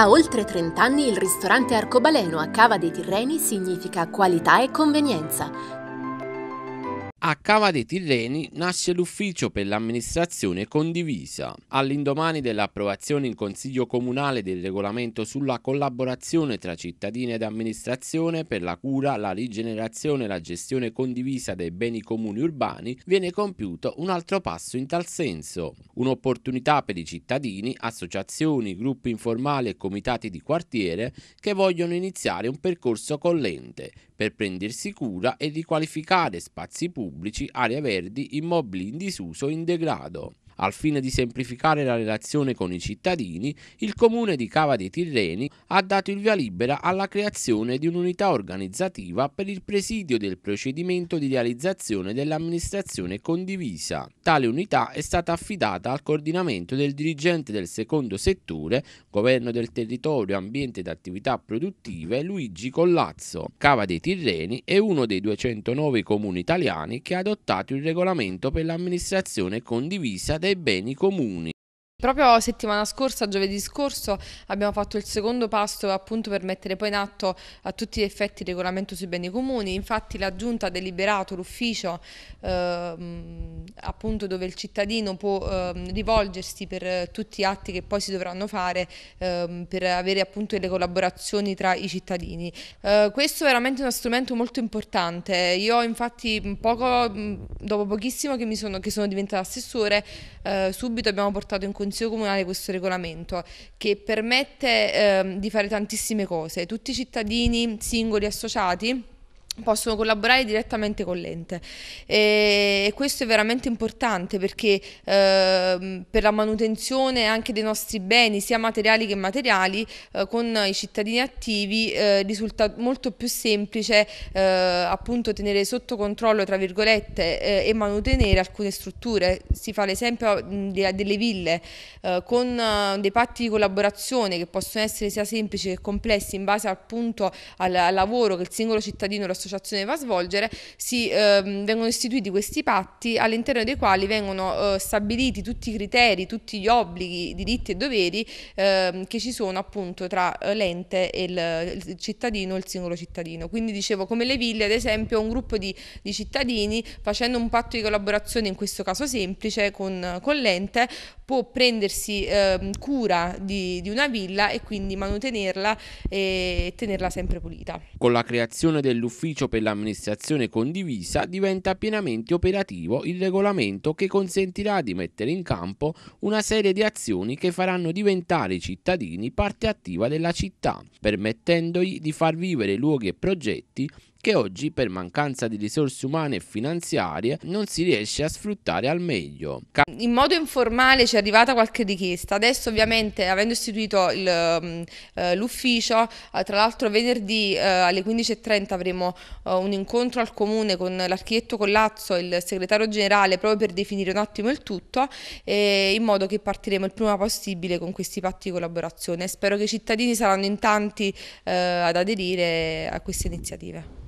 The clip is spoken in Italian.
Da oltre 30 anni il ristorante Arcobaleno a Cava dei Tirreni significa qualità e convenienza. A Cava dei Tirreni nasce l'ufficio per l'amministrazione condivisa. All'indomani dell'approvazione in Consiglio Comunale del regolamento sulla collaborazione tra cittadini ed amministrazione per la cura, la rigenerazione e la gestione condivisa dei beni comuni urbani, viene compiuto un altro passo in tal senso. Un'opportunità per i cittadini, associazioni, gruppi informali e comitati di quartiere che vogliono iniziare un percorso collente per prendersi cura e riqualificare spazi pubblici, aree verdi, immobili in disuso o in degrado. Al fine di semplificare la relazione con i cittadini, il comune di Cava dei Tirreni ha dato il via libera alla creazione di un'unità organizzativa per il presidio del procedimento di realizzazione dell'amministrazione condivisa. Tale unità è stata affidata al coordinamento del dirigente del secondo settore, governo del territorio, ambiente ed attività produttive, Luigi Collazzo. Cava dei Tirreni è uno dei 209 comuni italiani che ha adottato il regolamento per l'amministrazione condivisa del dei beni comuni Proprio settimana scorsa, giovedì scorso, abbiamo fatto il secondo passo appunto per mettere poi in atto a tutti gli effetti il regolamento sui beni comuni. Infatti la Giunta ha deliberato l'ufficio eh, appunto dove il cittadino può eh, rivolgersi per tutti gli atti che poi si dovranno fare eh, per avere appunto delle collaborazioni tra i cittadini. Eh, questo è veramente uno strumento molto importante. Io infatti poco, dopo pochissimo che, sono, che sono diventata assessore, eh, subito abbiamo portato in Consiglio Comunale questo regolamento che permette eh, di fare tantissime cose. Tutti i cittadini singoli associati possono collaborare direttamente con l'ente e questo è veramente importante perché eh, per la manutenzione anche dei nostri beni sia materiali che materiali eh, con i cittadini attivi eh, risulta molto più semplice eh, appunto tenere sotto controllo tra virgolette eh, e manutenere alcune strutture si fa l'esempio delle ville eh, con dei patti di collaborazione che possono essere sia semplici che complessi in base appunto al, al lavoro che il singolo cittadino e l'associazione l'associazione va a svolgere, si, eh, vengono istituiti questi patti all'interno dei quali vengono eh, stabiliti tutti i criteri, tutti gli obblighi, diritti e doveri eh, che ci sono appunto tra eh, l'ente e il, il cittadino e il singolo cittadino. Quindi dicevo come le ville ad esempio un gruppo di, di cittadini facendo un patto di collaborazione in questo caso semplice con, con l'ente può prendersi ehm, cura di, di una villa e quindi manutenerla e tenerla sempre pulita. Con la creazione dell'Ufficio per l'amministrazione condivisa diventa pienamente operativo il regolamento che consentirà di mettere in campo una serie di azioni che faranno diventare i cittadini parte attiva della città, permettendogli di far vivere luoghi e progetti che oggi per mancanza di risorse umane e finanziarie non si riesce a sfruttare al meglio. In modo informale ci è arrivata qualche richiesta, adesso ovviamente avendo istituito mm, eh, l'ufficio, eh, tra l'altro venerdì eh, alle 15.30 avremo un incontro al comune con l'architetto Collazzo e il segretario generale proprio per definire un attimo il tutto in modo che partiremo il prima possibile con questi patti di collaborazione. Spero che i cittadini saranno in tanti ad aderire a queste iniziative.